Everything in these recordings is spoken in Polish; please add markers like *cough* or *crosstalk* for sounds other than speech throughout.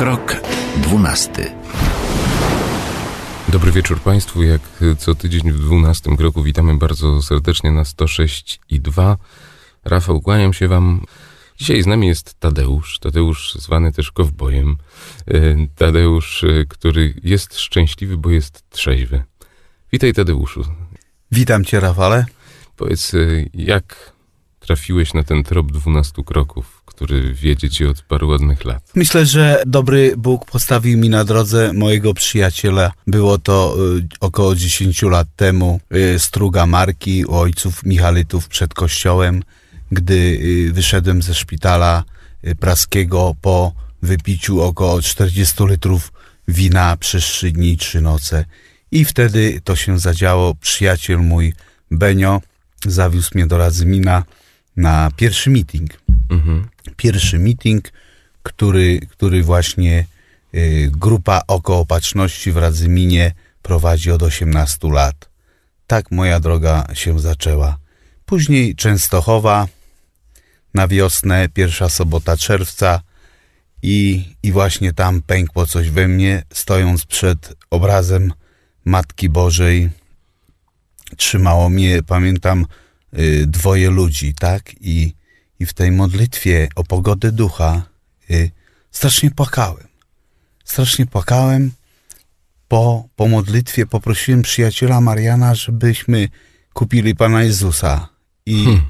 Krok dwunasty. Dobry wieczór Państwu. Jak co tydzień w dwunastym kroku witamy bardzo serdecznie na 106 i 2. Rafał, kłaniam się Wam. Dzisiaj z nami jest Tadeusz, Tadeusz zwany też kowbojem. E, Tadeusz, e, który jest szczęśliwy, bo jest trzeźwy. Witaj Tadeuszu. Witam Cię Rafale. Powiedz, e, jak trafiłeś na ten trop 12 kroków? który wiedzie ci od paru ładnych lat. Myślę, że dobry Bóg postawił mi na drodze mojego przyjaciela. Było to y, około 10 lat temu. Y, struga marki u ojców Michalitów przed kościołem, gdy y, wyszedłem ze szpitala praskiego po wypiciu około 40 litrów wina przez 3 dni, 3 noce. I wtedy to się zadziało. Przyjaciel mój Benio zawiózł mnie do Radzymina na pierwszy meeting. Mhm. Pierwszy meeting, który, który właśnie y, grupa Opatrzności w Radzyminie prowadzi od 18 lat. Tak moja droga się zaczęła. Później Częstochowa na wiosnę, pierwsza sobota czerwca i, i właśnie tam pękło coś we mnie, stojąc przed obrazem Matki Bożej. Trzymało mnie, pamiętam, y, dwoje ludzi, tak? I i w tej modlitwie o pogodę ducha y, strasznie płakałem. Strasznie płakałem. Po, po modlitwie poprosiłem przyjaciela Mariana, żebyśmy kupili Pana Jezusa. I, hmm.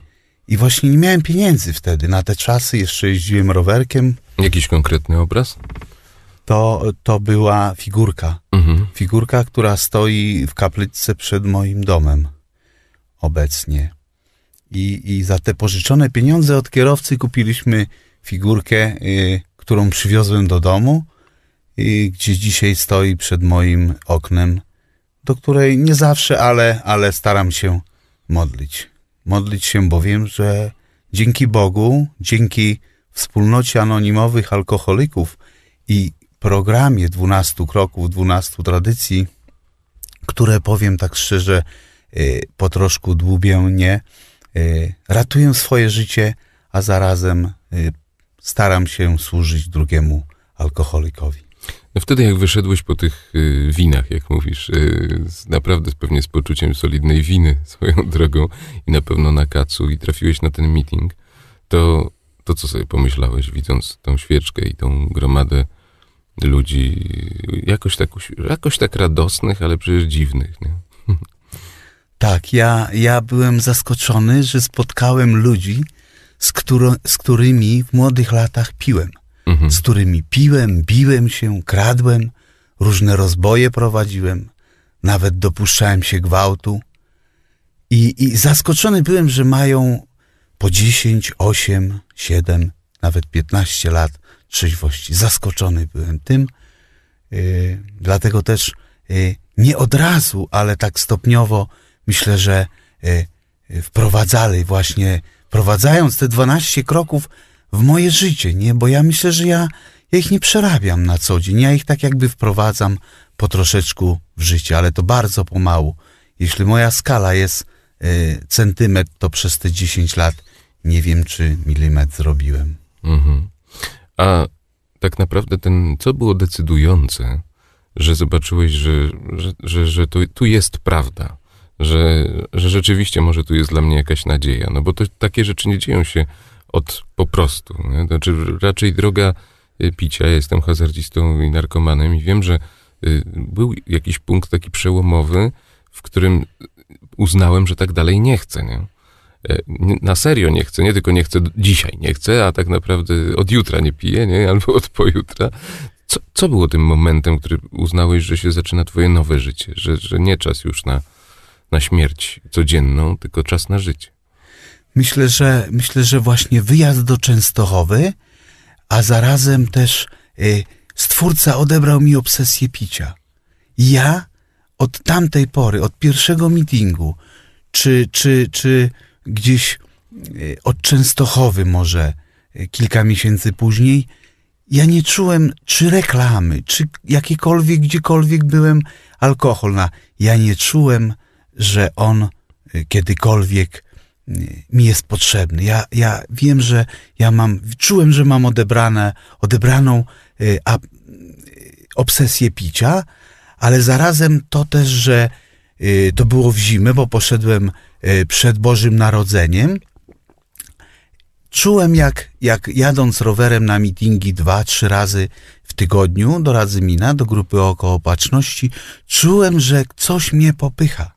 I właśnie nie miałem pieniędzy wtedy. Na te czasy jeszcze jeździłem rowerkiem. Jakiś konkretny obraz? To, to była figurka. Mhm. Figurka, która stoi w kaplicy przed moim domem obecnie i, i za te pożyczone pieniądze od kierowcy kupiliśmy figurkę, y, którą przywiozłem do domu, y, gdzie dzisiaj stoi przed moim oknem, do której nie zawsze, ale, ale staram się modlić. Modlić się, bo wiem, że dzięki Bogu, dzięki wspólnocie anonimowych alkoholików i programie 12 kroków, 12 tradycji, które powiem tak szczerze, y, po troszku dłubię mnie, Y, ratuję swoje życie, a zarazem y, staram się służyć drugiemu alkoholikowi. No wtedy, jak wyszedłeś po tych y, winach, jak mówisz, naprawdę pewnie z poczuciem solidnej winy *laughs* swoją drogą i na pewno na kacu i trafiłeś na ten meeting, to, to co sobie pomyślałeś, widząc tą świeczkę i tą gromadę ludzi, jakoś tak, jakoś tak radosnych, ale przecież dziwnych, nie? Tak, ja, ja byłem zaskoczony, że spotkałem ludzi, z, któro, z którymi w młodych latach piłem. Mhm. Z którymi piłem, biłem się, kradłem, różne rozboje prowadziłem, nawet dopuszczałem się gwałtu. I, i zaskoczony byłem, że mają po 10, 8, 7, nawet 15 lat trzeźwości. Zaskoczony byłem tym. Yy, dlatego też yy, nie od razu, ale tak stopniowo myślę, że e, e, wprowadzali właśnie, wprowadzając te 12 kroków w moje życie, nie? Bo ja myślę, że ja, ja ich nie przerabiam na co dzień. Ja ich tak jakby wprowadzam po troszeczku w życie, ale to bardzo pomału. Jeśli moja skala jest y, centymetr, to przez te 10 lat nie wiem, czy milimetr zrobiłem. Mhm. A tak naprawdę ten, co było decydujące, że zobaczyłeś, że, że, że, że tu, tu jest prawda? że, że rzeczywiście może tu jest dla mnie jakaś nadzieja. No bo to, takie rzeczy nie dzieją się od po prostu. Nie? Znaczy, raczej droga y, picia. Ja jestem hazardzistą i narkomanem i wiem, że y, był jakiś punkt taki przełomowy, w którym uznałem, że tak dalej nie chcę. Nie? E, na serio nie chcę, nie tylko nie chcę dzisiaj, nie chcę, a tak naprawdę od jutra nie piję, nie? albo od pojutra. Co, co było tym momentem, który uznałeś, że się zaczyna twoje nowe życie, że, że nie czas już na, na śmierć codzienną, tylko czas na życie. Myślę, że myślę, że właśnie wyjazd do Częstochowy, a zarazem też y, stwórca odebrał mi obsesję picia. Ja od tamtej pory, od pierwszego meetingu, czy, czy, czy gdzieś y, od Częstochowy może y, kilka miesięcy później, ja nie czułem czy reklamy, czy jakiekolwiek, gdziekolwiek byłem alkohol. Na, ja nie czułem że On y, kiedykolwiek y, mi jest potrzebny. Ja, ja wiem, że ja mam, czułem, że mam odebrane, odebraną y, a, obsesję picia, ale zarazem to też, że to było w zimę, bo poszedłem przed Bożym Narodzeniem. Czułem, jak, jak jadąc rowerem na mitingi dwa, trzy razy w tygodniu do Radzymina, do grupy Okołopatrzności, czułem, że coś mnie popycha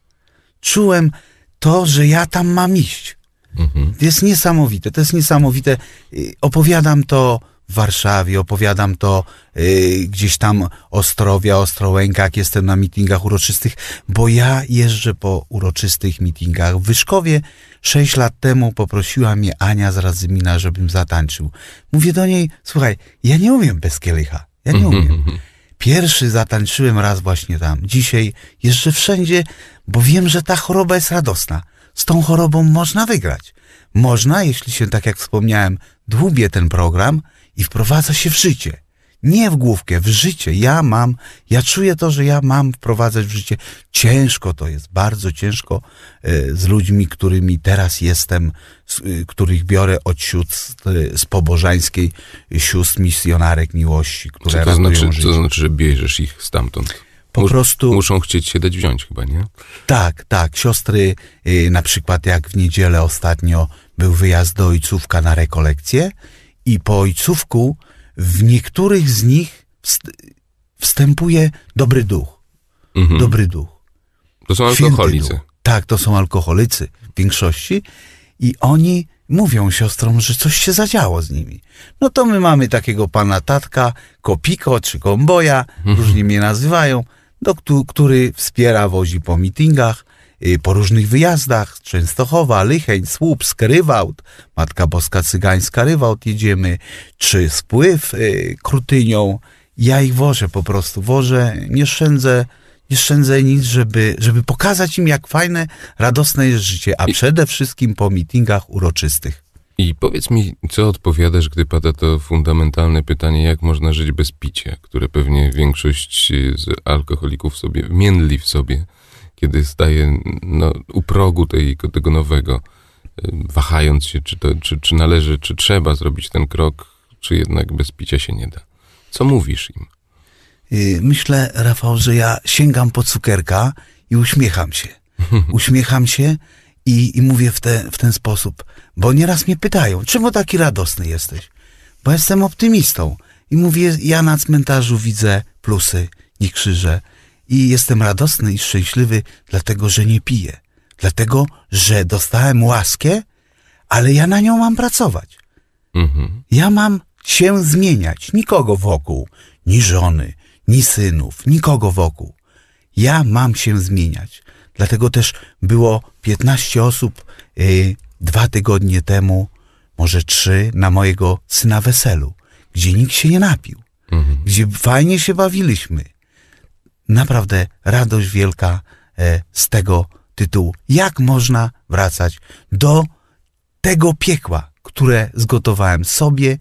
czułem to, że ja tam mam iść. Mhm. To jest niesamowite, to jest niesamowite. Y, opowiadam to w Warszawie, opowiadam to y, gdzieś tam Ostrowia, Ostrołęka, jak jestem na mitingach uroczystych, bo ja jeżdżę po uroczystych mitingach. W Wyszkowie sześć lat temu poprosiła mnie Ania z Radzymina, żebym zatańczył. Mówię do niej, słuchaj, ja nie umiem bez kielicha, ja nie mhm. umiem. Pierwszy zatańczyłem raz właśnie tam. Dzisiaj jeszcze wszędzie, bo wiem, że ta choroba jest radosna. Z tą chorobą można wygrać. Można, jeśli się, tak jak wspomniałem, dłubie ten program i wprowadza się w życie. Nie w główkę, w życie. Ja mam, ja czuję to, że ja mam wprowadzać w życie. Ciężko to jest, bardzo ciężko e, z ludźmi, którymi teraz jestem, e, których biorę od sióstr e, z pobożańskiej, sióstr misjonarek miłości, które Co to znaczy, życie. To znaczy, że bierzesz ich stamtąd? Po Mus, prostu... Muszą chcieć się dać wziąć chyba, nie? Tak, tak. Siostry, na przykład jak w niedzielę ostatnio był wyjazd do ojcówka na rekolekcję i po ojcówku w niektórych z nich wstępuje dobry duch. Mhm. Dobry duch. To są alkoholicy. Tak, to są alkoholicy w większości i oni mówią siostrom, że coś się zadziało z nimi. No to my mamy takiego pana tatka, Kopiko czy Komboja, mhm. różnie mnie nazywają, do, który wspiera, wozi po mitingach, Y, po różnych wyjazdach, Częstochowa, Lycheń, Słupsk, Rywałt, Matka Boska Cygańska, Rywałt jedziemy, czy Spływ y, Krutynią. Ja ich wożę po prostu, wożę, nie szczędzę, nie szczędzę nic, żeby, żeby pokazać im, jak fajne, radosne jest życie, a przede wszystkim po mitingach uroczystych. I powiedz mi, co odpowiadasz, gdy pada to fundamentalne pytanie, jak można żyć bez picia, które pewnie większość z alkoholików sobie mienli w sobie kiedy staje no, u progu tej, tego nowego, y, wahając się, czy, to, czy, czy należy, czy trzeba zrobić ten krok, czy jednak bez picia się nie da. Co mówisz im? Y, myślę, Rafał, że ja sięgam po cukierka i uśmiecham się. *laughs* Uśmiecham się i, i mówię w, te, w ten sposób, bo nieraz mnie pytają, czemu taki radosny jesteś? Bo jestem optymistą. I mówię, ja na cmentarzu widzę plusy i krzyże i jestem radosny i szczęśliwy, dlatego że nie piję, dlatego że dostałem łaskę, ale ja na nią mam pracować. Mhm. Ja mam się zmieniać, nikogo wokół, ni żony, ni synów, nikogo wokół. Ja mam się zmieniać. Dlatego też było 15 osób y, dwa tygodnie temu, może trzy, na mojego syna weselu, gdzie nikt się nie napił, mhm. gdzie fajnie się bawiliśmy, naprawdę radość wielka e, z tego tytułu. Jak można wracać do tego piekła, które zgotowałem sobie,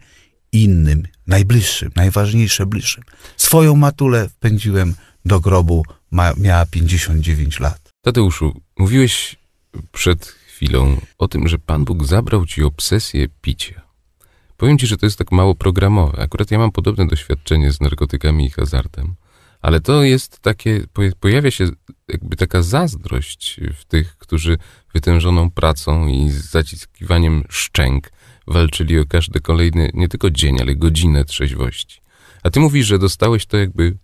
innym, najbliższym, najważniejsze, bliższym. Swoją matulę wpędziłem do grobu, ma, miała 59 lat. Tadeuszu, mówiłeś przed chwilą o tym, że Pan Bóg zabrał ci obsesję picia. Powiem ci, że to jest tak mało programowe. Akurat ja mam podobne doświadczenie z narkotykami i hazardem. Ale to jest takie, pojawia się jakby taka zazdrość w tych, którzy wytężoną pracą i zaciskiwaniem szczęk walczyli o każdy kolejny, nie tylko dzień, ale godzinę trzeźwości. A ty mówisz, że dostałeś to jakby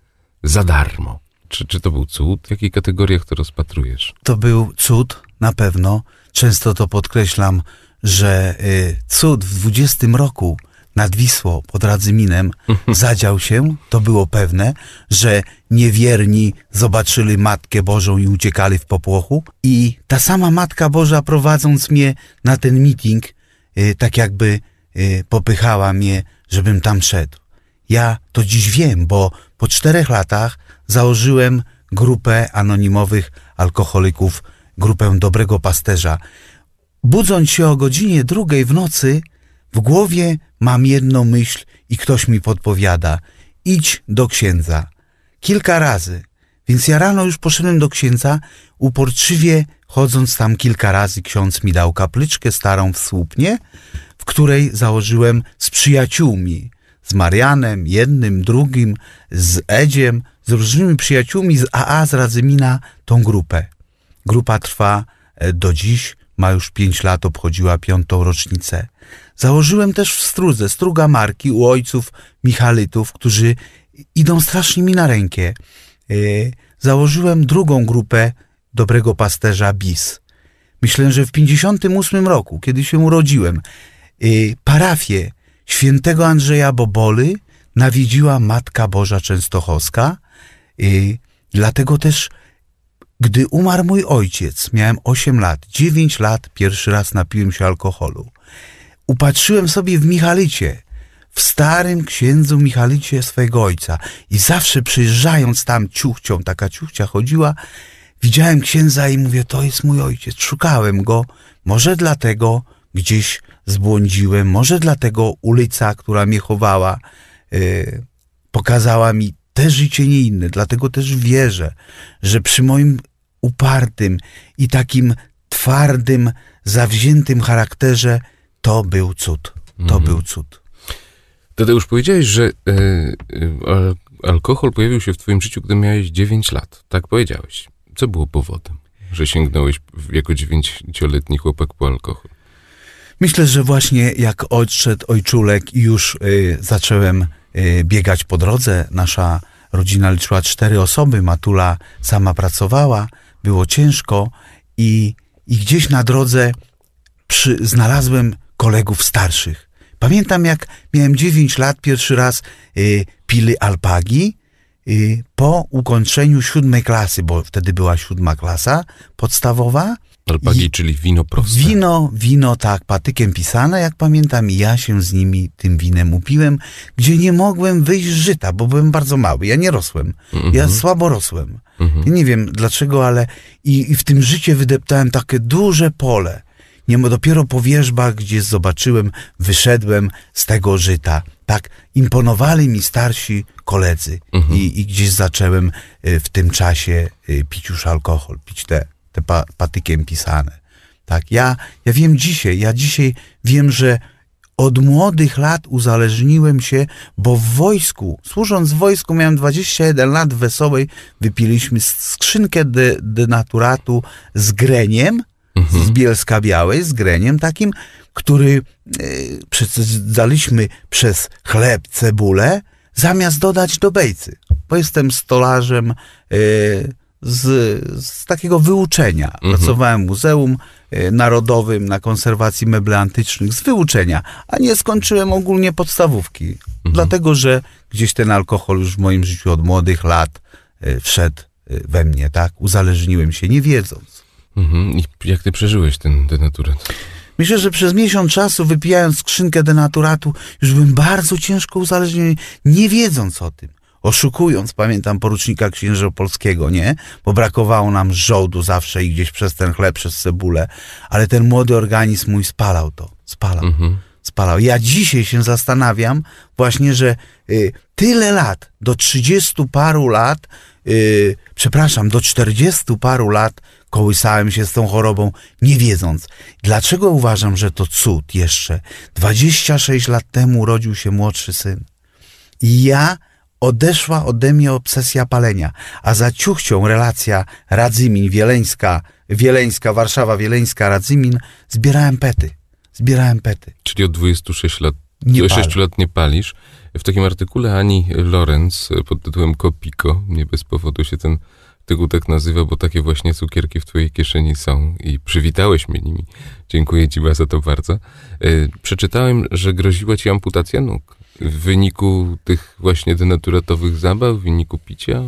za darmo. Czy, czy to był cud? W jakiej kategoriach to rozpatrujesz? To był cud, na pewno. Często to podkreślam, że y, cud w 20 roku nad Wisłą, pod Radzyminem, zadział się, to było pewne, że niewierni zobaczyli Matkę Bożą i uciekali w popłochu. I ta sama Matka Boża prowadząc mnie na ten meeting, y, tak jakby y, popychała mnie, żebym tam szedł. Ja to dziś wiem, bo po czterech latach założyłem grupę anonimowych alkoholików, grupę dobrego pasterza. Budząc się o godzinie drugiej w nocy, w głowie mam jedną myśl i ktoś mi podpowiada. Idź do księdza. Kilka razy. Więc ja rano już poszedłem do księdza, uporczywie chodząc tam kilka razy ksiądz mi dał kapliczkę starą w słupnie, w której założyłem z przyjaciółmi, z Marianem, jednym, drugim, z Edziem, z różnymi przyjaciółmi z AA, z Radzymina, tą grupę. Grupa trwa e, do dziś, ma już pięć lat obchodziła piątą rocznicę. Założyłem też w strudze struga marki u ojców Michalitów, którzy idą strasznie mi na rękę. E, założyłem drugą grupę dobrego pasterza BIS. Myślę, że w 58 roku, kiedy się urodziłem, e, parafię świętego Andrzeja Boboli nawiedziła Matka Boża Częstochowska. E, dlatego też gdy umarł mój ojciec, miałem 8 lat, 9 lat, pierwszy raz napiłem się alkoholu. Upatrzyłem sobie w Michalicie, w starym księdzu Michalicie swojego ojca i zawsze przyjeżdżając tam ciuchcią, taka ciuchcia chodziła, widziałem księdza i mówię, to jest mój ojciec, szukałem go, może dlatego gdzieś zbłądziłem, może dlatego ulica, która mnie chowała, yy, pokazała mi te życie nie inne, dlatego też wierzę, że przy moim upartym i takim twardym, zawziętym charakterze, to był cud. To mhm. był cud. Wtedy już powiedziałeś, że e, e, al alkohol pojawił się w twoim życiu, gdy miałeś 9 lat. Tak powiedziałeś. Co było powodem, że sięgnąłeś jako dziewięcioletni chłopak po alkohol? Myślę, że właśnie jak odszedł ojczulek i już e, zacząłem biegać po drodze, nasza rodzina liczyła cztery osoby, Matula sama pracowała, było ciężko i, i gdzieś na drodze przy, znalazłem kolegów starszych. Pamiętam, jak miałem 9 lat, pierwszy raz y, pili alpagi. Y, po ukończeniu siódmej klasy, bo wtedy była siódma klasa podstawowa. Alpagi, I, czyli wino proste. Wino, wino, tak, patykiem pisane, jak pamiętam, i ja się z nimi tym winem upiłem, gdzie nie mogłem wyjść z żyta, bo byłem bardzo mały, ja nie rosłem, mm -hmm. ja mhm. słabo rosłem. Mhm. Ja nie wiem dlaczego, ale i, i w tym życiu wydeptałem takie duże pole. Nie dopiero po wierzbach, gdzie zobaczyłem, wyszedłem z tego żyta. Tak, imponowali mi starsi koledzy mhm. I, i gdzieś zacząłem y, w tym czasie y, pić już alkohol, pić te, te patykiem pisane. Tak, ja, ja wiem dzisiaj, ja dzisiaj wiem, że od młodych lat uzależniłem się, bo w wojsku, służąc w wojsku, miałem 21 lat w Wesołej, wypiliśmy skrzynkę de, denaturatu z greniem, mhm. z Bielska Białej, z greniem takim, który yy, przesadzaliśmy przez chleb, cebulę, zamiast dodać do bejcy. Bo jestem stolarzem, yy, z, z takiego wyuczenia. Mhm. Pracowałem w Muzeum e, Narodowym na konserwacji mebli antycznych z wyuczenia, a nie skończyłem ogólnie podstawówki. Mhm. Dlatego, że gdzieś ten alkohol już w moim życiu od młodych lat e, wszedł e, we mnie, tak? Uzależniłem się, nie wiedząc. Mhm. I jak ty przeżyłeś ten denaturat? Myślę, że przez miesiąc czasu wypijając skrzynkę denaturatu, już byłem bardzo ciężko uzależniony, nie wiedząc o tym oszukując, pamiętam, porucznika księżopolskiego, nie? Bo brakowało nam żołdu zawsze i gdzieś przez ten chleb, przez cebulę, ale ten młody organizm mój spalał to, spalał, mhm. spalał. Ja dzisiaj się zastanawiam właśnie, że y, tyle lat, do trzydziestu paru lat, y, przepraszam, do czterdziestu paru lat kołysałem się z tą chorobą, nie wiedząc. Dlaczego uważam, że to cud jeszcze? 26 lat temu urodził się młodszy syn. I ja Odeszła ode mnie obsesja palenia, a za ciuchcią relacja Radzymin-Wieleńska, Wieleńska, Warszawa-Wieleńska, Radzymin, zbierałem pety. Zbierałem pety. Czyli od 26 lat, nie 6 palę. lat nie palisz. W takim artykule Ani Lorenz pod tytułem Kopiko, nie bez powodu się ten tytuł tak nazywa, bo takie właśnie cukierki w twojej kieszeni są i przywitałeś mnie nimi. Dziękuję ci za to bardzo. E, przeczytałem, że groziła ci amputacja nóg. W wyniku tych właśnie denaturatowych zabaw, w wyniku picia?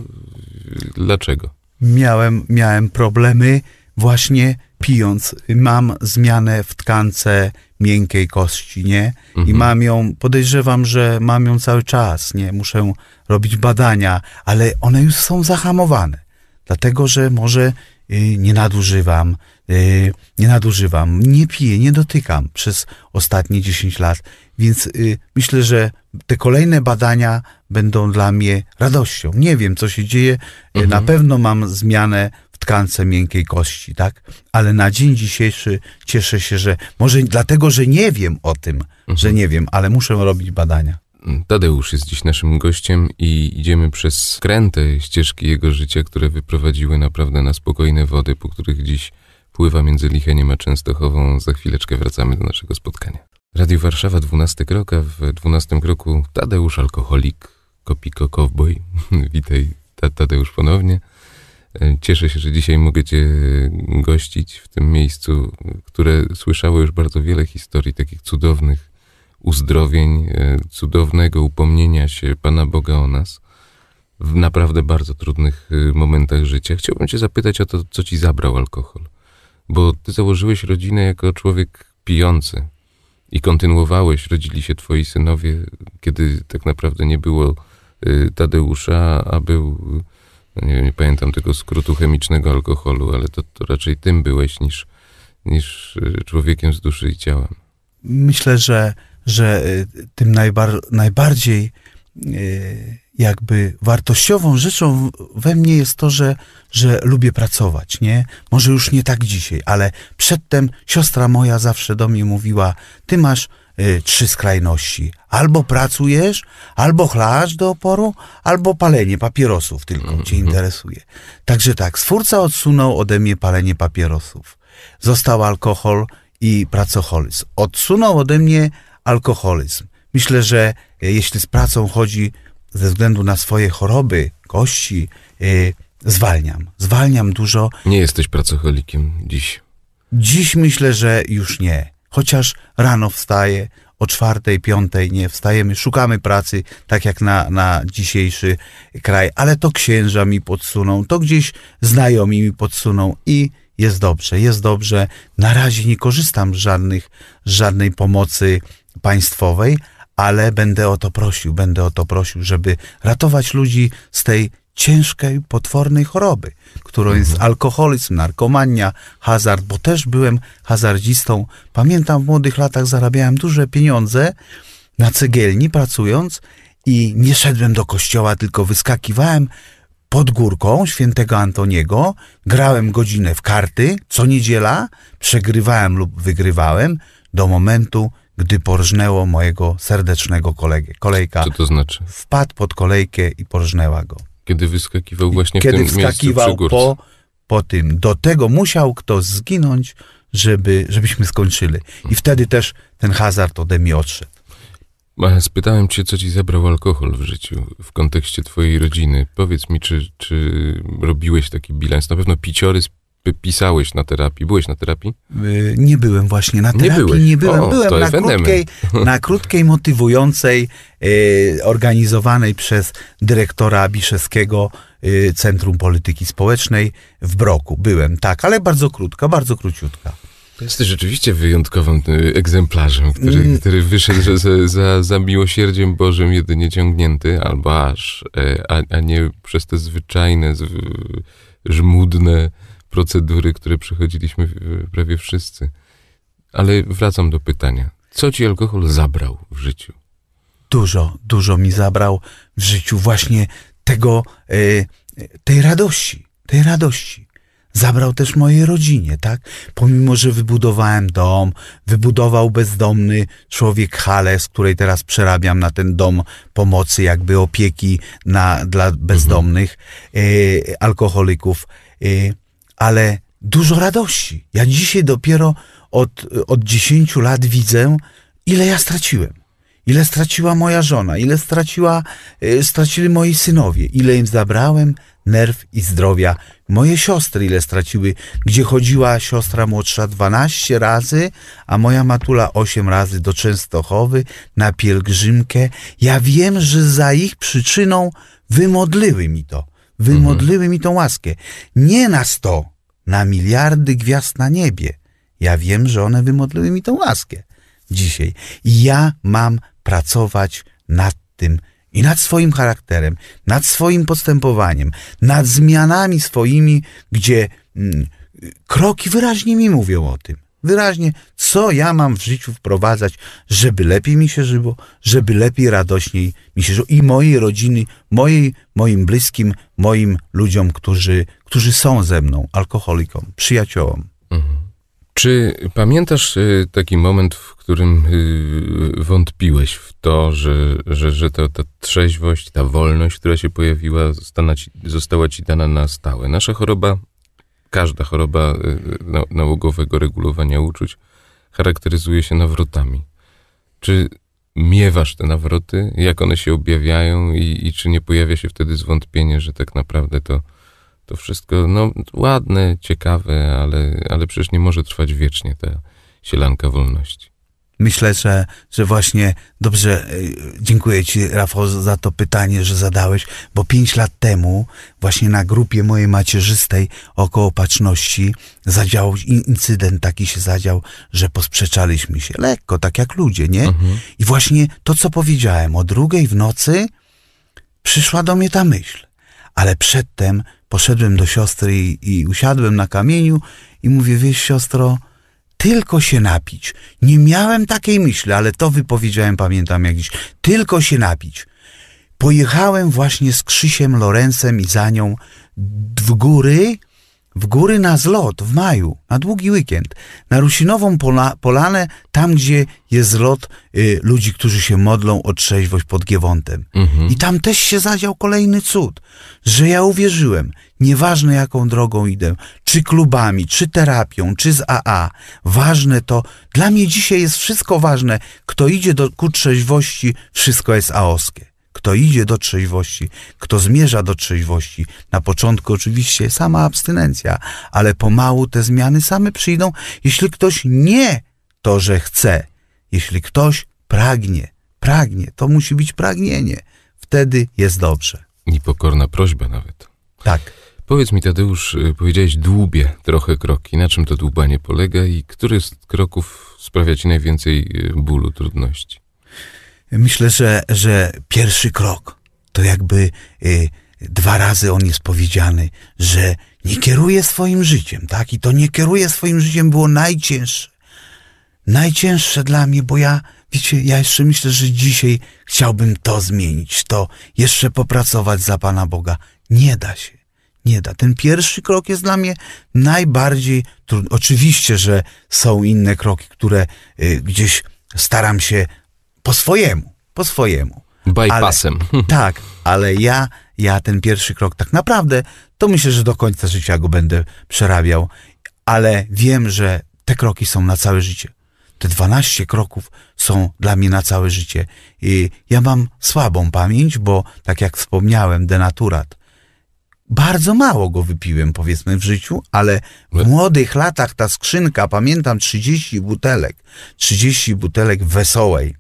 Dlaczego? Miałem, miałem problemy właśnie pijąc. Mam zmianę w tkance miękkiej kości, nie? Mhm. I mam ją, podejrzewam, że mam ją cały czas, nie? Muszę robić badania, ale one już są zahamowane. Dlatego, że może y, nie nadużywam, y, nie nadużywam, nie piję, nie dotykam przez ostatnie 10 lat więc y, myślę, że te kolejne badania będą dla mnie radością. Nie wiem, co się dzieje. Y, mhm. Na pewno mam zmianę w tkance miękkiej kości, tak? Ale na dzień dzisiejszy cieszę się, że może dlatego, że nie wiem o tym, mhm. że nie wiem, ale muszę robić badania. Tadeusz jest dziś naszym gościem i idziemy przez kręte ścieżki jego życia, które wyprowadziły naprawdę na spokojne wody, po których dziś pływa między Licheniem a Częstochową. Za chwileczkę wracamy do naszego spotkania. Radio Warszawa, 12 krok, w 12 kroku Tadeusz Alkoholik, Kopiko Cowboy. *laughs* Witaj Tadeusz ponownie. E, cieszę się, że dzisiaj mogę Cię gościć w tym miejscu, które słyszało już bardzo wiele historii takich cudownych uzdrowień, e, cudownego upomnienia się Pana Boga o nas w naprawdę bardzo trudnych e, momentach życia. Chciałbym Cię zapytać o to, co Ci zabrał alkohol, bo Ty założyłeś rodzinę jako człowiek pijący i kontynuowałeś, rodzili się twoi synowie, kiedy tak naprawdę nie było y, Tadeusza, a był, no nie, wiem, nie pamiętam tego skrótu chemicznego alkoholu, ale to, to raczej tym byłeś niż, niż y, człowiekiem z duszy i ciałem. Myślę, że, że y, tym najbar najbardziej jakby wartościową rzeczą we mnie jest to, że, że lubię pracować, nie? Może już nie tak dzisiaj, ale przedtem siostra moja zawsze do mnie mówiła, ty masz y, trzy skrajności. Albo pracujesz, albo chlasz do oporu, albo palenie papierosów tylko cię mhm. interesuje. Także tak, stwórca odsunął ode mnie palenie papierosów. Został alkohol i pracoholizm. Odsunął ode mnie alkoholizm. Myślę, że y, jeśli z pracą chodzi ze względu na swoje choroby, kości, y, zwalniam. Zwalniam dużo. Nie jesteś pracocholikiem dziś. Dziś myślę, że już nie. Chociaż rano wstaję, o czwartej, piątej nie wstajemy, szukamy pracy, tak jak na, na dzisiejszy kraj, ale to księża mi podsuną, to gdzieś znajomi mi podsuną i jest dobrze, jest dobrze. Na razie nie korzystam z żadnych, żadnej pomocy państwowej, ale będę o to prosił, będę o to prosił, żeby ratować ludzi z tej ciężkiej, potwornej choroby, którą mhm. jest alkoholizm, narkomania, hazard, bo też byłem hazardzistą. Pamiętam w młodych latach zarabiałem duże pieniądze na cegielni pracując i nie szedłem do kościoła, tylko wyskakiwałem pod górką świętego Antoniego, grałem godzinę w karty, co niedziela przegrywałem lub wygrywałem do momentu, gdy porżnęło mojego serdecznego kolegę. Kolejka Co to znaczy? wpadł pod kolejkę i porżnęła go. Kiedy wyskakiwał właśnie Kiedy w tym wskakiwał miejscu po, po tym. Do tego musiał ktoś zginąć, żeby, żebyśmy skończyli. I wtedy też ten hazard ode mnie odszedł. A spytałem cię, co ci zabrał alkohol w życiu w kontekście twojej rodziny. Powiedz mi, czy, czy robiłeś taki bilans? Na pewno piciory pisałeś na terapii? Byłeś na terapii? Y, nie byłem właśnie na terapii. Nie, byłeś. nie byłem. O, byłem na krótkiej, *laughs* na krótkiej, motywującej, y, organizowanej przez dyrektora Biszewskiego y, Centrum Polityki Społecznej w Broku. Byłem, tak, ale bardzo krótka, bardzo króciutka. Jesteś rzeczywiście wyjątkowym y, egzemplarzem, który, mm. który wyszedł za, za, za miłosierdziem Bożym jedynie ciągnięty, albo aż, e, a, a nie przez te zwyczajne, żmudne, procedury, które przechodziliśmy prawie wszyscy. Ale wracam do pytania. Co ci alkohol zabrał w życiu? Dużo, dużo mi zabrał w życiu właśnie tego, e, tej radości, tej radości. Zabrał też mojej rodzinie, tak? Pomimo, że wybudowałem dom, wybudował bezdomny człowiek halę, z której teraz przerabiam na ten dom pomocy, jakby opieki na, dla mhm. bezdomnych, mhm. alkoholików. E, ale dużo radości. Ja dzisiaj dopiero od, od 10 lat widzę, ile ja straciłem. Ile straciła moja żona, ile straciła, y, stracili moi synowie, ile im zabrałem nerw i zdrowia. Moje siostry ile straciły, gdzie chodziła siostra młodsza 12 razy, a moja matula 8 razy do Częstochowy na pielgrzymkę. Ja wiem, że za ich przyczyną wymodliły mi to wymodliły mi tą łaskę. Nie na sto, na miliardy gwiazd na niebie. Ja wiem, że one wymodliły mi tą łaskę dzisiaj. I ja mam pracować nad tym i nad swoim charakterem, nad swoim postępowaniem, nad zmianami swoimi, gdzie mm, kroki wyraźnie mi mówią o tym wyraźnie, co ja mam w życiu wprowadzać, żeby lepiej mi się żyło, żeby lepiej, radośniej mi się żyło i mojej rodziny, mojej, moim bliskim, moim ludziom, którzy, którzy są ze mną, alkoholikom, przyjaciołom. Mhm. Czy pamiętasz y, taki moment, w którym y, wątpiłeś w to, że, że, że ta, ta trzeźwość, ta wolność, która się pojawiła, ci, została ci dana na stałe? Nasza choroba każda choroba y, y, nałogowego regulowania uczuć charakteryzuje się nawrotami. Czy miewasz te nawroty? Jak one się objawiają i, i czy nie pojawia się wtedy zwątpienie, że tak naprawdę to, to wszystko no, ładne, ciekawe, ale, ale przecież nie może trwać wiecznie ta sielanka wolności myślę, że, że właśnie dobrze, e, dziękuję Ci, Rafał, za to pytanie, że zadałeś, bo pięć lat temu właśnie na grupie mojej macierzystej okołopatrzności zadział, incydent taki się zadział, że posprzeczaliśmy się lekko, tak jak ludzie, nie? Mhm. I właśnie to, co powiedziałem, o drugiej w nocy przyszła do mnie ta myśl, ale przedtem poszedłem do siostry i, i usiadłem na kamieniu i mówię, wiesz siostro, tylko się napić. Nie miałem takiej myśli, ale to wypowiedziałem, pamiętam jakiś Tylko się napić. Pojechałem właśnie z Krzysiem Lorencem i za nią w góry w góry na zlot w maju, na długi weekend, na Rusinową pola, Polanę, tam gdzie jest zlot y, ludzi, którzy się modlą o trzeźwość pod Giewontem. Mhm. I tam też się zadział kolejny cud, że ja uwierzyłem, nieważne jaką drogą idę, czy klubami, czy terapią, czy z AA, ważne to, dla mnie dzisiaj jest wszystko ważne, kto idzie do, ku trzeźwości, wszystko jest aoskie. Kto idzie do trzeźwości, kto zmierza do trzeźwości, na początku oczywiście sama abstynencja, ale pomału te zmiany same przyjdą, jeśli ktoś nie to, że chce, jeśli ktoś pragnie, pragnie, to musi być pragnienie, wtedy jest dobrze. I pokorna prośba nawet. Tak. Powiedz mi, Tadeusz, y, powiedziałeś dłubie trochę kroki. Na czym to dłubanie polega i który z kroków sprawia ci najwięcej y, bólu, trudności? Myślę, że, że pierwszy krok to jakby y, dwa razy on jest powiedziany, że nie kieruje swoim życiem, tak? I to nie kieruje swoim życiem było najcięższe. Najcięższe dla mnie, bo ja, wiecie, ja jeszcze myślę, że dzisiaj chciałbym to zmienić, to jeszcze popracować za Pana Boga. Nie da się. Nie da. Ten pierwszy krok jest dla mnie najbardziej trudny. Oczywiście, że są inne kroki, które y, gdzieś staram się po swojemu, po swojemu. Bypassem. Ale, tak, ale ja, ja ten pierwszy krok tak naprawdę, to myślę, że do końca życia go będę przerabiał, ale wiem, że te kroki są na całe życie. Te 12 kroków są dla mnie na całe życie. I ja mam słabą pamięć, bo tak jak wspomniałem, denaturat. Bardzo mało go wypiłem, powiedzmy, w życiu, ale w młodych latach ta skrzynka, pamiętam 30 butelek, 30 butelek wesołej,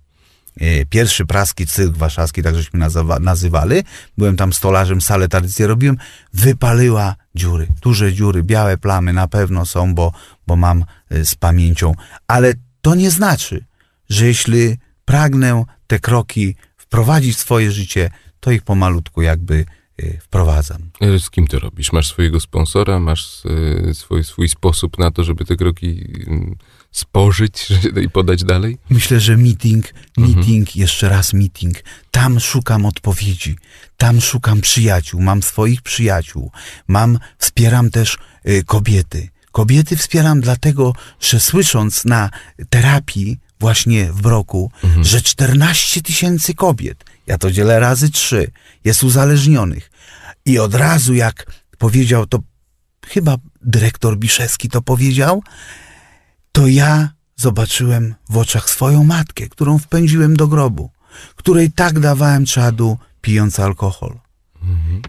E, pierwszy praski cyrk warszawski, tak żeśmy nazywa, nazywali. Byłem tam stolarzem, salę tradycję robiłem. Wypaliła dziury, duże dziury, białe plamy na pewno są, bo, bo mam e, z pamięcią. Ale to nie znaczy, że jeśli pragnę te kroki wprowadzić w swoje życie, to ich pomalutku jakby e, wprowadzam. Z kim to robisz? Masz swojego sponsora, masz swój, swój sposób na to, żeby te kroki mm, spożyć *laughs* i podać dalej? Myślę, że meeting, mhm. meeting, mhm. jeszcze raz meeting. Tam szukam odpowiedzi, tam szukam przyjaciół, mam swoich przyjaciół, mam, wspieram też y, kobiety. Kobiety wspieram dlatego, że słysząc na terapii właśnie w Broku, mhm. że 14 tysięcy kobiet, ja to dzielę razy trzy, jest uzależnionych. I od razu jak powiedział to, chyba dyrektor Biszewski to powiedział, to ja zobaczyłem w oczach swoją matkę, którą wpędziłem do grobu, której tak dawałem czadu, pijąc alkohol.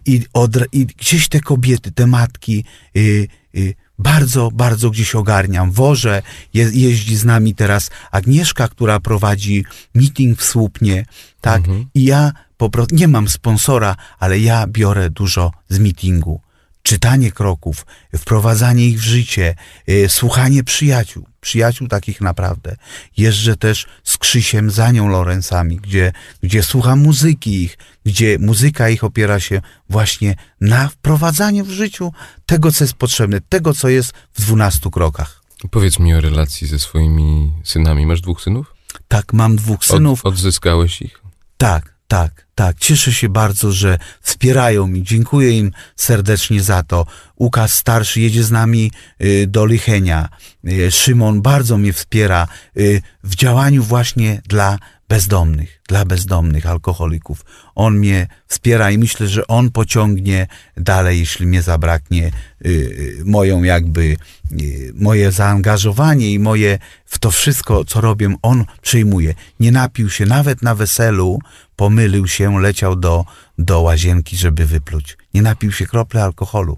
I, od, I, gdzieś te kobiety, te matki, y, y, bardzo, bardzo gdzieś ogarniam. Woże je, jeździ z nami teraz Agnieszka, która prowadzi meeting w Słupnie, tak? Mhm. I ja po prostu, nie mam sponsora, ale ja biorę dużo z meetingu czytanie kroków, wprowadzanie ich w życie, e, słuchanie przyjaciół, przyjaciół takich naprawdę. Jeżdżę też z Krzysiem za nią Lorenzami, gdzie, gdzie słucham muzyki ich, gdzie muzyka ich opiera się właśnie na wprowadzaniu w życiu tego, co jest potrzebne, tego, co jest w dwunastu krokach. Powiedz mi o relacji ze swoimi synami. Masz dwóch synów? Tak, mam dwóch synów. Od, odzyskałeś ich? Tak, tak, tak. Cieszę się bardzo, że wspierają mi. Dziękuję im serdecznie za to. Łukasz Starszy jedzie z nami y, do Lichenia. Y, Szymon bardzo mnie wspiera y, w działaniu właśnie dla bezdomnych, dla bezdomnych alkoholików. On mnie wspiera i myślę, że on pociągnie dalej, jeśli mnie zabraknie, y, y, moją jakby, y, moje zaangażowanie i moje w to wszystko, co robię, on przyjmuje. Nie napił się nawet na weselu, pomylił się, leciał do, do łazienki, żeby wypluć. Nie napił się krople alkoholu.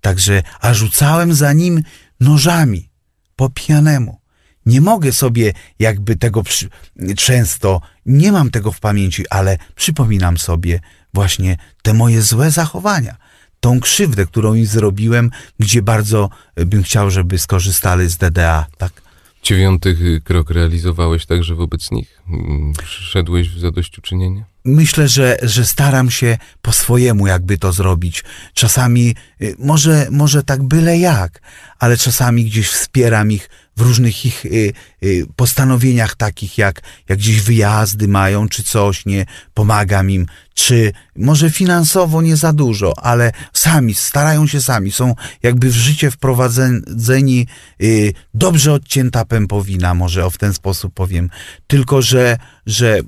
Także, a rzucałem za nim nożami, po pijanemu. Nie mogę sobie jakby tego przy... często, nie mam tego w pamięci, ale przypominam sobie właśnie te moje złe zachowania, tą krzywdę, którą im zrobiłem, gdzie bardzo bym chciał, żeby skorzystali z DDA, tak? Dziewiąty krok realizowałeś także wobec nich? Mm, szedłeś w zadośćuczynienie? Myślę, że, że staram się po swojemu jakby to zrobić. Czasami, y, może, może tak byle jak, ale czasami gdzieś wspieram ich w różnych ich y, y, postanowieniach takich jak, jak gdzieś wyjazdy mają czy coś, nie pomagam im, czy może finansowo nie za dużo, ale sami, starają się sami, są jakby w życie wprowadzeni y, dobrze odcięta pępowina, może o w ten sposób powiem, tylko że, że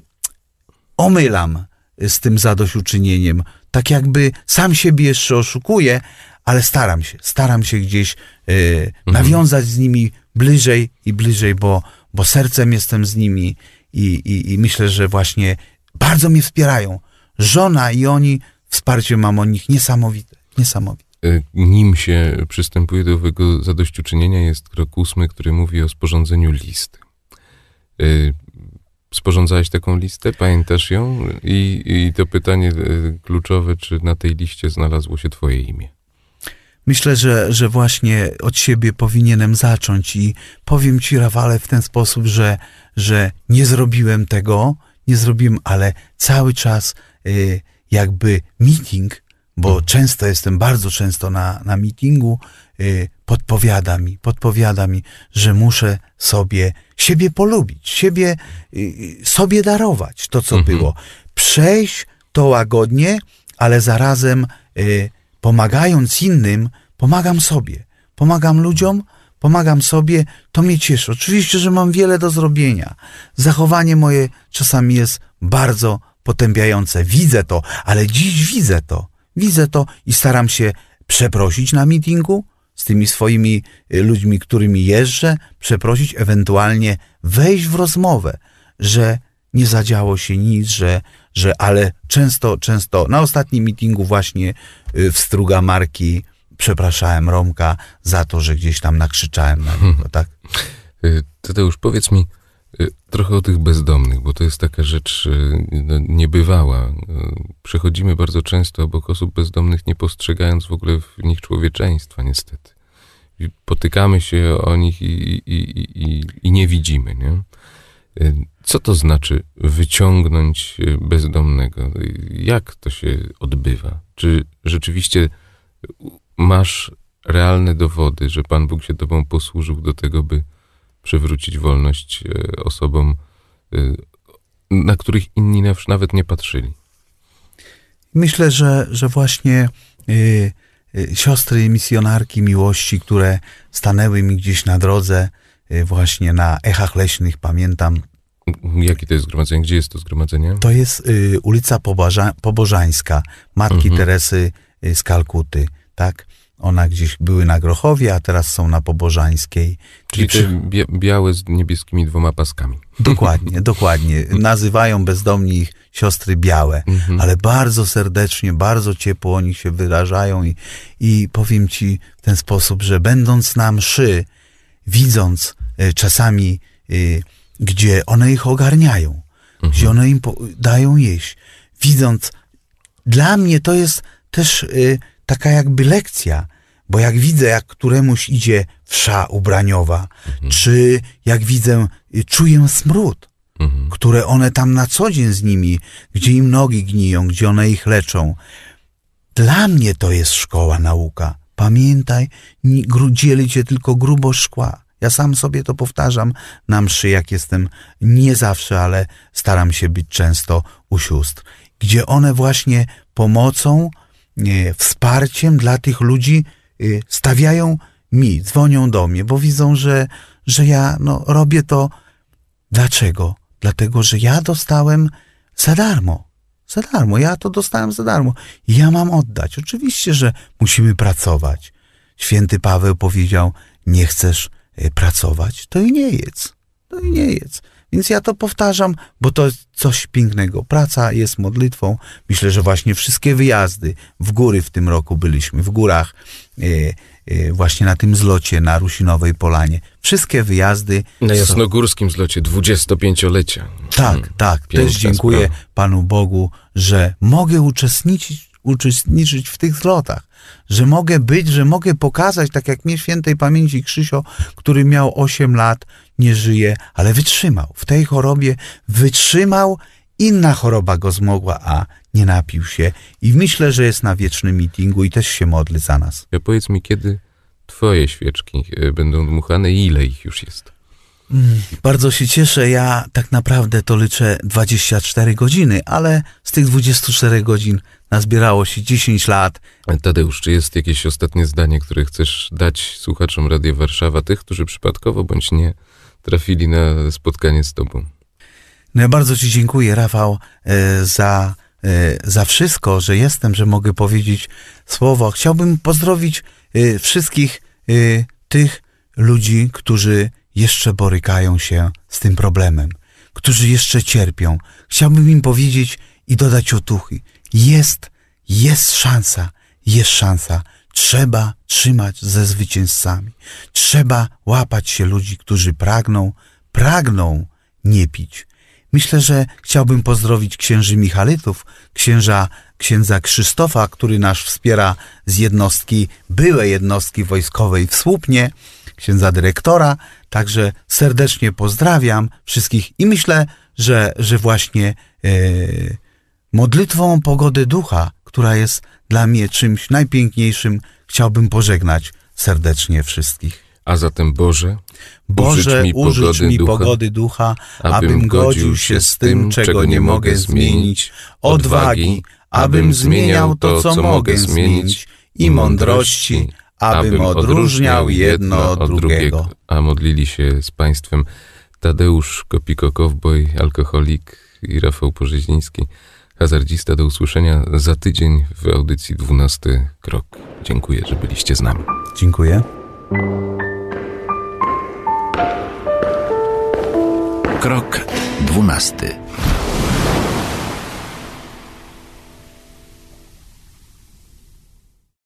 omylam z tym zadośćuczynieniem, tak jakby sam siebie jeszcze oszukuję, ale staram się, staram się gdzieś y, nawiązać z nimi bliżej i bliżej, bo, bo sercem jestem z nimi i, i, i myślę, że właśnie bardzo mnie wspierają. Żona i oni, wsparcie mam o nich niesamowite, niesamowite. E, nim się przystępuje do owego zadośćuczynienia jest krok ósmy, który mówi o sporządzeniu listy. E, sporządzałeś taką listę? Pamiętasz ją? I, I to pytanie e, kluczowe, czy na tej liście znalazło się twoje imię? Myślę, że, że właśnie od siebie powinienem zacząć i powiem Ci, Rawale, w ten sposób, że, że nie zrobiłem tego, nie zrobiłem, ale cały czas y, jakby meeting, bo mhm. często jestem, bardzo często na, na meetingu, y, podpowiada mi, podpowiada mi, że muszę sobie, siebie polubić, siebie, y, sobie darować to, co mhm. było. Przejść to łagodnie, ale zarazem y, Pomagając innym, pomagam sobie. Pomagam ludziom, pomagam sobie, to mnie cieszy. Oczywiście, że mam wiele do zrobienia. Zachowanie moje czasami jest bardzo potępiające. Widzę to, ale dziś widzę to. Widzę to i staram się przeprosić na meetingu z tymi swoimi y, ludźmi, którymi jeżdżę, przeprosić, ewentualnie wejść w rozmowę, że nie zadziało się nic, że, że ale często, często na ostatnim mitingu właśnie y, w Struga Marki przepraszałem Romka za to, że gdzieś tam nakrzyczałem na niego, *laughs* tak? Y, Tadeusz, powiedz mi y, trochę o tych bezdomnych, bo to jest taka rzecz no, niebywała. Przechodzimy bardzo często obok osób bezdomnych, nie postrzegając w ogóle w nich człowieczeństwa, niestety. I potykamy się o nich i, i, i, i nie widzimy, nie? Co to znaczy wyciągnąć y, bezdomnego? Jak to się odbywa? Czy rzeczywiście y, masz realne dowody, że Pan Bóg się Tobą posłużył do tego, by przywrócić wolność y, osobom, na których inni nawet nie patrzyli? Myślę, że, że właśnie siostry misjonarki miłości, które stanęły mi gdzieś na drodze, właśnie na echach leśnych, pamiętam Jakie to jest zgromadzenie? Gdzie jest to zgromadzenie? To jest y, ulica Poboża, Pobożańska, Matki mhm. Teresy y, z Kalkuty, tak? Ona gdzieś były na Grochowie, a teraz są na Pobożańskiej. Czyli, Czyli przy... białe z niebieskimi dwoma paskami. Dokładnie, *laughs* dokładnie. Nazywają bezdomni ich siostry białe, mhm. ale bardzo serdecznie, bardzo ciepło oni się wyrażają i, i powiem ci w ten sposób, że będąc na mszy, widząc y, czasami... Y, gdzie one ich ogarniają, mhm. gdzie one im dają jeść. Widząc, dla mnie to jest też y, taka jakby lekcja, bo jak widzę, jak któremuś idzie wsza ubraniowa, mhm. czy jak widzę, y, czuję smród, mhm. które one tam na co dzień z nimi, gdzie im nogi gniją, gdzie one ich leczą. Dla mnie to jest szkoła, nauka. Pamiętaj, dzielicie cię tylko grubo szkła. Ja sam sobie to powtarzam na mszy, jak jestem nie zawsze, ale staram się być często u sióstr, gdzie one właśnie pomocą, e, wsparciem dla tych ludzi e, stawiają mi, dzwonią do mnie, bo widzą, że, że ja no, robię to. Dlaczego? Dlatego, że ja dostałem za darmo. Za darmo, ja to dostałem za darmo. Ja mam oddać. Oczywiście, że musimy pracować. Święty Paweł powiedział: Nie chcesz Y, pracować, to i nie jedz. To i nie jedz. Więc ja to powtarzam, bo to jest coś pięknego. Praca jest modlitwą. Myślę, że właśnie wszystkie wyjazdy w góry w tym roku byliśmy, w górach, y, y, właśnie na tym zlocie na Rusinowej Polanie. Wszystkie wyjazdy. Na jasnogórskim są... zlocie 25-lecia. Tak, hmm, tak. Też dziękuję sprawa. Panu Bogu, że mogę uczestniczyć, uczestniczyć w tych zlotach że mogę być, że mogę pokazać, tak jak mnie świętej pamięci Krzysio, który miał 8 lat, nie żyje, ale wytrzymał. W tej chorobie wytrzymał, inna choroba go zmogła, a nie napił się. I myślę, że jest na wiecznym mitingu i też się modli za nas. Ja powiedz mi, kiedy twoje świeczki e, będą dmuchane i ile ich już jest? bardzo się cieszę. Ja tak naprawdę to liczę 24 godziny, ale z tych 24 godzin nazbierało się 10 lat. Tadeusz, czy jest jakieś ostatnie zdanie, które chcesz dać słuchaczom Radia Warszawa, tych, którzy przypadkowo bądź nie trafili na spotkanie z Tobą? No ja bardzo Ci dziękuję, Rafał, e, za, e, za wszystko, że jestem, że mogę powiedzieć słowo. Chciałbym pozdrowić e, wszystkich tych ludzi, którzy jeszcze borykają się z tym problemem, którzy jeszcze cierpią. Chciałbym im powiedzieć i dodać otuchy. Jest, jest szansa, jest szansa. Trzeba trzymać ze zwycięzcami. Trzeba łapać się ludzi, którzy pragną, pragną nie pić. Myślę, że chciałbym pozdrowić księży Michalitów, księża, księdza Krzysztofa, który nas wspiera z jednostki, byłej jednostki wojskowej w Słupnie, księdza dyrektora. Także serdecznie pozdrawiam wszystkich i myślę, że, że właśnie e, modlitwą pogody ducha, która jest dla mnie czymś najpiękniejszym, chciałbym pożegnać serdecznie wszystkich. A zatem Boże, Boże, użyć mi, użyć pogody, mi ducha, pogody ducha, abym godził się z tym, czego nie mogę zmienić, odwagi, abym zmieniał to, co mogę zmienić, i mądrości, abym odróżniał jedno od drugiego. A modlili się z Państwem Tadeusz Kopiko Kowboj, alkoholik i Rafał Pożyźniński, hazardzista. Do usłyszenia za tydzień w audycji 12 Krok. Dziękuję, że byliście z nami. Dziękuję. Krok 12.